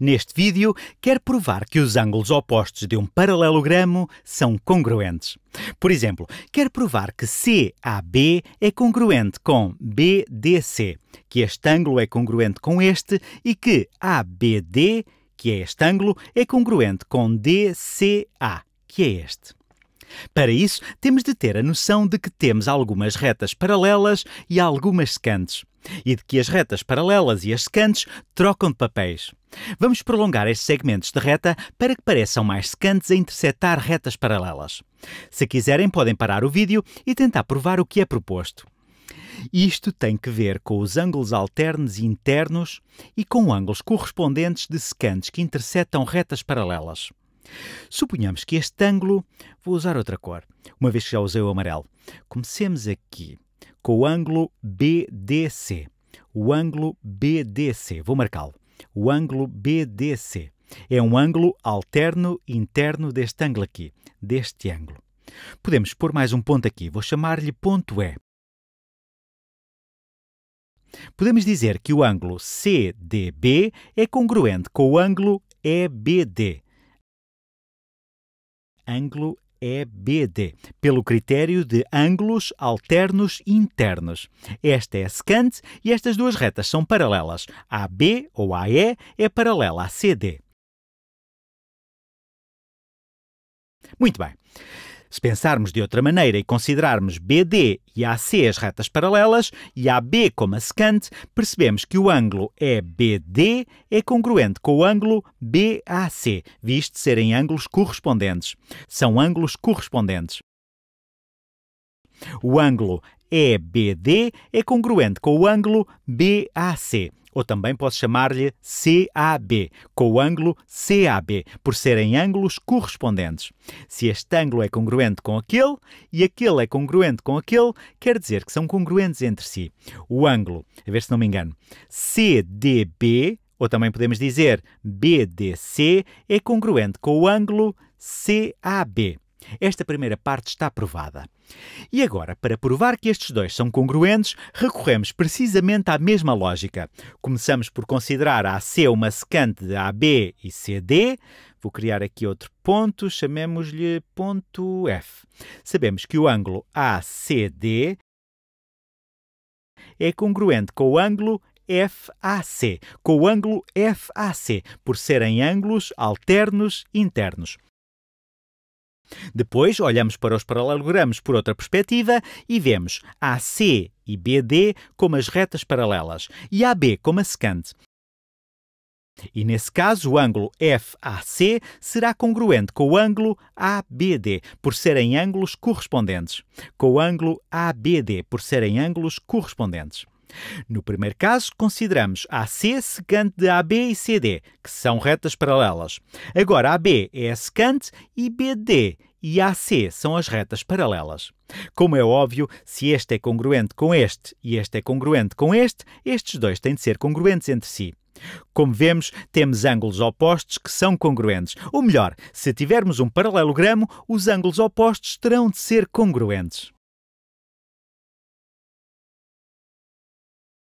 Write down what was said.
Neste vídeo, quero provar que os ângulos opostos de um paralelogramo são congruentes. Por exemplo, quero provar que CAB é congruente com BDC, que este ângulo é congruente com este e que ABD, que é este ângulo, é congruente com DCA, que é este. Para isso, temos de ter a noção de que temos algumas retas paralelas e algumas secantes, e de que as retas paralelas e as secantes trocam de papéis. Vamos prolongar estes segmentos de reta para que pareçam mais secantes a interceptar retas paralelas. Se quiserem, podem parar o vídeo e tentar provar o que é proposto. Isto tem que ver com os ângulos alternos e internos e com ângulos correspondentes de secantes que interceptam retas paralelas. Suponhamos que este ângulo... Vou usar outra cor, uma vez que já usei o amarelo. Comecemos aqui com o ângulo BDC. O ângulo BDC. Vou marcá-lo o ângulo BDC. É um ângulo alterno interno deste ângulo aqui, deste ângulo. Podemos pôr mais um ponto aqui, vou chamar-lhe ponto E. Podemos dizer que o ângulo CDB é congruente com o ângulo EBD. Ângulo EBD, pelo critério de ângulos alternos internos. Esta é secante e estas duas retas são paralelas. AB ou AE é paralela a CD. Muito bem. Se pensarmos de outra maneira e considerarmos BD e AC as retas paralelas e AB como a secante, percebemos que o ângulo EBD é, é congruente com o ângulo BAC, visto serem ângulos correspondentes. São ângulos correspondentes. O ângulo EBD é congruente com o ângulo BAC ou também posso chamar-lhe CAB, com o ângulo CAB, por serem ângulos correspondentes. Se este ângulo é congruente com aquele e aquele é congruente com aquele, quer dizer que são congruentes entre si. O ângulo, a ver se não me engano, CDB, ou também podemos dizer BDC, é congruente com o ângulo CAB. Esta primeira parte está provada. E agora, para provar que estes dois são congruentes, recorremos precisamente à mesma lógica. Começamos por considerar AC uma secante de AB e CD. Vou criar aqui outro ponto, chamemos-lhe ponto F. Sabemos que o ângulo ACD é congruente com o ângulo FAC, com o ângulo FAC, por serem ângulos alternos internos. Depois olhamos para os paralelogramas por outra perspectiva e vemos AC e BD como as retas paralelas e AB como a secante. E nesse caso, o ângulo FAC será congruente com o ângulo ABD, por serem ângulos correspondentes, com o ângulo ABD, por serem ângulos correspondentes. No primeiro caso, consideramos AC secante de AB e CD, que são retas paralelas. Agora, AB é a secante e BD e AC são as retas paralelas. Como é óbvio, se este é congruente com este e este é congruente com este, estes dois têm de ser congruentes entre si. Como vemos, temos ângulos opostos que são congruentes. Ou melhor, se tivermos um paralelogramo, os ângulos opostos terão de ser congruentes.